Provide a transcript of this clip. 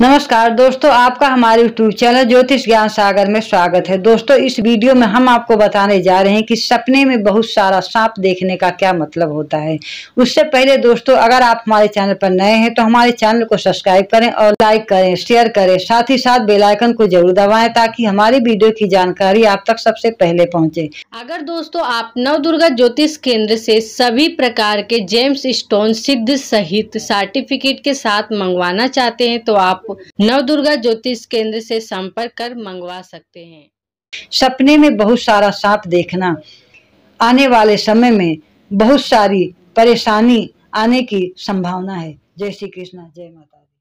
नमस्कार दोस्तों आपका हमारे यूट्यूब चैनल ज्योतिष ज्ञान सागर में स्वागत है दोस्तों इस वीडियो में हम आपको बताने जा रहे हैं कि सपने में बहुत सारा सांप देखने का क्या मतलब होता है उससे पहले दोस्तों अगर आप हमारे चैनल पर नए हैं तो हमारे चैनल को सब्सक्राइब करें और लाइक करें शेयर करें साथ ही साथ बेलाइकन को जरूर दबाए ताकि हमारी वीडियो की जानकारी आप तक सबसे पहले पहुँचे अगर दोस्तों आप नव दुर्गा ज्योतिष केंद्र से सभी प्रकार के जेम्स स्टोन सिद्ध सहित सर्टिफिकेट के साथ मंगवाना चाहते हैं तो आप आप नवदुर्गा ज्योतिष केंद्र से संपर्क कर मंगवा सकते हैं सपने में बहुत सारा सांप देखना आने वाले समय में बहुत सारी परेशानी आने की संभावना है जय श्री कृष्णा जय माता